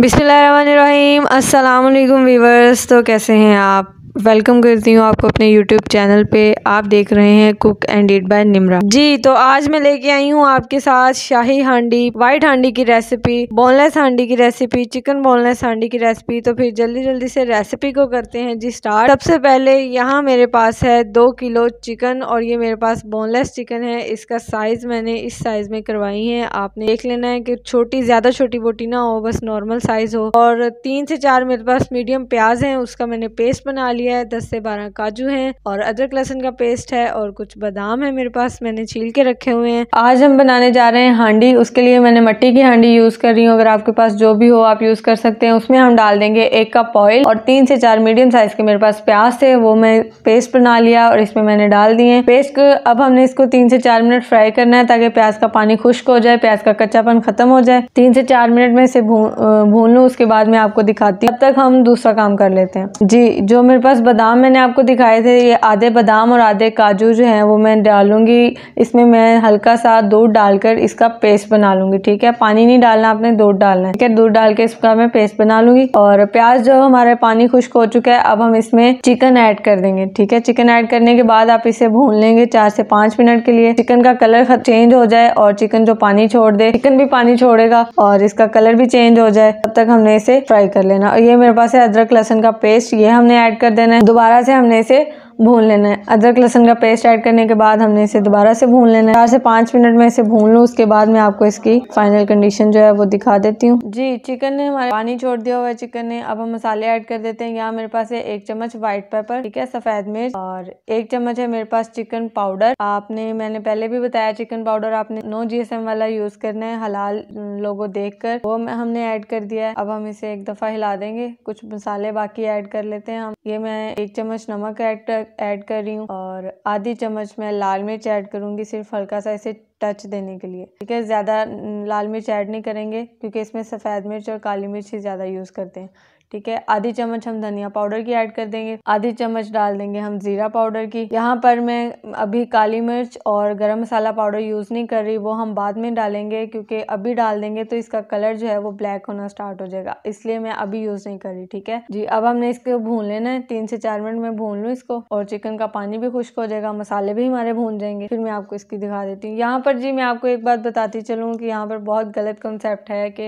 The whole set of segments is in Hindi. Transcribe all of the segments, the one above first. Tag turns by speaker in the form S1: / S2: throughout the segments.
S1: बिसमीम अल्लाम वीवर्स तो कैसे हैं आप वेलकम करती हूँ आपको अपने यूट्यूब चैनल पे आप देख रहे हैं cook and eat by Nimra ji तो आज मैं लेके आई हूँ आपके साथ शाही हांडी वाइट हांडी की रेसिपी बोनलेस हांडी की रेसिपी चिकन बोनलेस हांडी की रेसिपी तो फिर जल्दी जल्दी से रेसिपी को करते हैं जी स्टार्ट सबसे पहले यहाँ मेरे पास है दो किलो चिकन और ये मेरे पास बोनलेस चिकन है इसका साइज मैंने इस साइज में करवाई है आपने देख लेना है की छोटी ज्यादा छोटी बोटी ना हो बस नॉर्मल साइज हो और तीन से चार मेरे पास मीडियम प्याज है उसका मैंने पेस्ट बना लिया लिया है दस से बारह काजू हैं और अदरक लहसुन का पेस्ट है और कुछ बादाम है मेरे पास मैंने छील के रखे हुए हैं आज हम बनाने जा रहे हैं हांडी उसके लिए मैंने मट्टी की हांडी यूज़ कर रही हूँ अगर आपके पास जो भी हो आप यूज़ कर सकते हैं उसमें हम डाल देंगे एक कप ऑयल और तीन से चार मीडियम साइज़ के मेरे पास प्याज थे वो मैं पेस्ट बना लिया और इसमें मैंने डाल दिए पेस्ट अब हमने इसको तीन से चार मिनट फ्राई करना है ताकि प्याज का पानी खुश्क हो जाए प्याज का कच्चापन खत्म हो जाए तीन से चार मिनट में इसे भून लू उसके बाद में आपको दिखाती हूँ अब तक हम दूसरा काम कर लेते हैं जी जो मेरे पास बस बादाम मैंने आपको दिखाए थे ये आधे बादाम और आधे काजू जो हैं वो मैं डालूंगी इसमें मैं हल्का सा दूध डालकर इसका पेस्ट बना लूंगी ठीक है पानी नहीं डालना आपने दूध डालना है ठीक है दूध डाल के इसका मैं पेस्ट बना लूंगी और प्याज जो हमारा पानी खुश्क हो चुका है अब हम इसमें चिकन ऐड कर देंगे ठीक है चिकन ऐड करने के बाद आप इसे भून लेंगे चार से पांच मिनट के लिए चिकन का कलर चेंज हो जाए और चिकन जो पानी छोड़ दे चिकन भी पानी छोड़ेगा और इसका कलर भी चेंज हो जाए तब तक हमने इसे फ्राई कर लेना और ये मेरे पास है अदरक लहसन का पेस्ट ये हमने ऐड कर देना है दोबारा से हमने इसे भून लेना है अदरक लहसुन का पेस्ट ऐड करने के बाद हमने इसे दोबारा से भून लेना है चार से पाँच मिनट में इसे भून लूँ उसके बाद मैं आपको इसकी फाइनल कंडीशन जो है वो दिखा देती हूँ जी चिकन ने हमारे पानी छोड़ दिया हुआ है चिकन ने अब हम मसाले ऐड कर देते हैं यहाँ मेरे पास है एक चम्मच व्हाइट पेपर ठीक है सफ़ेद मिर्च और एक चम्मच है मेरे पास चिकन पाउडर आपने मैंने पहले भी बताया चिकन पाउडर आपने नो जी वाला यूज़ करना है हलाल लोगो देख कर वो हमने ऐड कर दिया है अब हम इसे एक दफ़ा हिला देंगे कुछ मसाले बाकी ऐड कर लेते हैं हम ये मैं एक चम्मच नमक ऐड ऐड कर रही हूँ और आधी चम्मच मैं लाल मिर्च ऐड करूँगी सिर्फ हल्का सा इसे टच देने के लिए ठीक है ज़्यादा लाल मिर्च ऐड नहीं करेंगे क्योंकि इसमें सफ़ेद मिर्च और काली मिर्च ही ज़्यादा यूज़ करते हैं ठीक है आधी चम्मच हम धनिया पाउडर की ऐड कर देंगे आधी चम्मच डाल देंगे हम ज़ीरा पाउडर की यहाँ पर मैं अभी काली मिर्च और गरम मसाला पाउडर यूज़ नहीं कर रही वो हम बाद में डालेंगे क्योंकि अभी डाल देंगे तो इसका कलर जो है वो ब्लैक होना स्टार्ट हो जाएगा इसलिए मैं अभी यूज़ नहीं कर रही ठीक है जी अब हमने इसको भून लेना है तीन से चार मिनट में भून लूँ इसको और चिकन का पानी भी खुश्क हो जाएगा मसाले भी हमारे भून जाएंगे फिर मैं आपको इसकी दिखा देती हूँ यहाँ पर पर जी मैं आपको एक बात बताती चलूँ कि यहाँ पर बहुत गलत कंसेप्ट है कि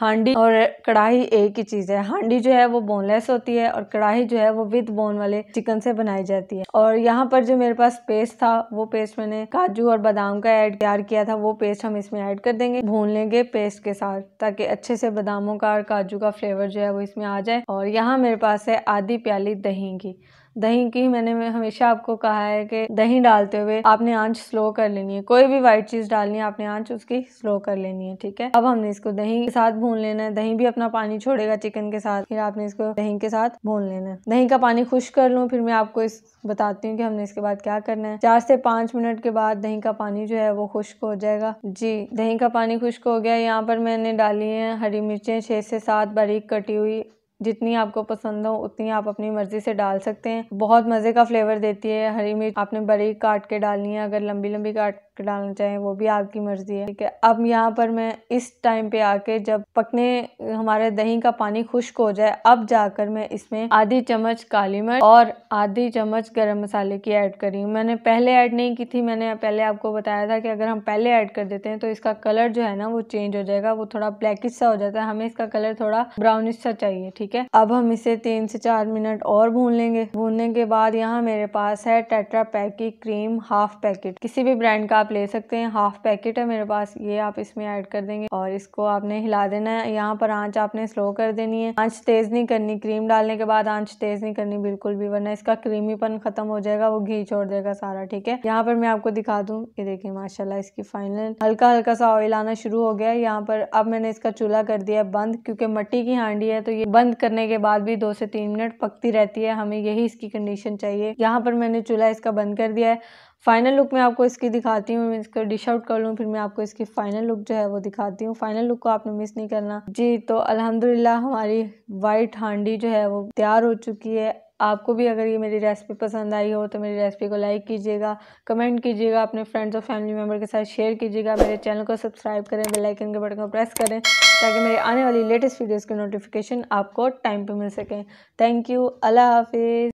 S1: हांडी और कढ़ाई एक ही चीज़ है हांडी जो है वो बोनलेस होती है और कढ़ाई जो है वो विद बोन वाले चिकन से बनाई जाती है और यहाँ पर जो मेरे पास पेस्ट था वो पेस्ट मैंने काजू और बादाम का ऐड तैयार किया था वो पेस्ट हम इसमें ऐड कर देंगे भून लेंगे पेस्ट के साथ ताकि अच्छे से बादामों का और काजू का फ्लेवर जो है वो इसमें आ जाए और यहाँ मेरे पास है आधी प्याली दही की दही की मैंने हमेशा आपको कहा है कि दही डालते हुए आपने आंच स्लो कर लेनी है कोई भी वाइट चीज़ डालनी है आपने आंच उसकी स्लो कर लेनी है ठीक है अब हमने इसको दही के साथ भून लेना है दही भी अपना पानी छोड़ेगा चिकन के साथ फिर आपने इसको दही के साथ भून लेना है दही का पानी खुश कर लूँ फिर मैं आपको इस बताती हूँ कि हमने इसके बाद क्या करना है चार से पांच मिनट के बाद दही का पानी जो है वो खुश्क हो जाएगा जी दही का पानी खुश्क हो गया यहाँ पर मैंने डाली है हरी मिर्चें छह से सात बारीक कटी हुई जितनी आपको पसंद हो उतनी आप अपनी मर्ज़ी से डाल सकते हैं बहुत मज़े का फ्लेवर देती है हरी मिर्च आपने बड़ी काट के डालनी है अगर लंबी लंबी काट के डालना चाहें वो भी आपकी मर्ज़ी है ठीक है अब यहाँ पर मैं इस टाइम पे आके जब पकने हमारे दही का पानी खुश्क हो जाए अब जाकर मैं इसमें आधी चम्मच काली मिर्च और आधी चम्मच गर्म मसाले की ऐड करी मैंने पहले ऐड नहीं की थी मैंने पहले आपको बताया था कि अगर हम पहले ऐड कर देते हैं तो इसका कलर जो है ना वो चेंज हो जाएगा वो थोड़ा ब्लैकिश सा हो जाता है हमें इसका कलर थोड़ा ब्राउनिश सा चाहिए ठीक ठीक है अब हम इसे तीन से चार मिनट और भून लेंगे भूनने के बाद यहाँ मेरे पास है टेट्रा पैक की क्रीम हाफ पैकेट किसी भी ब्रांड का आप ले सकते हैं हाफ पैकेट है मेरे पास ये आप इसमें ऐड कर देंगे और इसको आपने हिला देना है यहाँ पर आंच आपने स्लो कर देनी है आँच तेज़ नहीं करनी क्रीम डालने के बाद आँच तेज़ नहीं करनी बिल्कुल भी वरना इसका क्रीमीपन ख़त्म हो जाएगा वो घी छोड़ देगा सारा ठीक है यहाँ पर मैं आपको दिखा दूँ ये देखिए माशाला इसकी फाइनल हल्का हल्का सा ऑयल आना शुरू हो गया है यहाँ पर अब मैंने इसका चूल्हा कर दिया बंद क्योंकि मट्टी की हांडी है तो ये बंद करने के बाद भी दो से तीन मिनट पकती रहती है हमें यही इसकी कंडीशन चाहिए यहाँ पर मैंने चूल्हा इसका बंद कर दिया है फाइनल लुक में आपको इसकी दिखाती हूँ मैं इसका डिश आउट कर लूँ फिर मैं आपको इसकी फाइनल लुक जो है वो दिखाती हूँ फाइनल लुक को आपने मिस नहीं करना जी तो अलहमदिल्ला हमारी वाइट हांडी जो है वो तैयार हो चुकी है आपको भी अगर ये मेरी रेसिपी पसंद आई हो तो मेरी रेसिपी को लाइक कीजिएगा कमेंट कीजिएगा अपने फ्रेंड्स और फैमिली मेम्बर के साथ शेयर कीजिएगा मेरे चैनल को सब्सक्राइब करें बेल आइकन के बटन को प्रेस करें ताकि मेरी आने वाली लेटेस्ट वीडियोज़ की नोटिफिकेशन आपको टाइम पर मिल सकें थैंक यू अल्लाह हाफिज़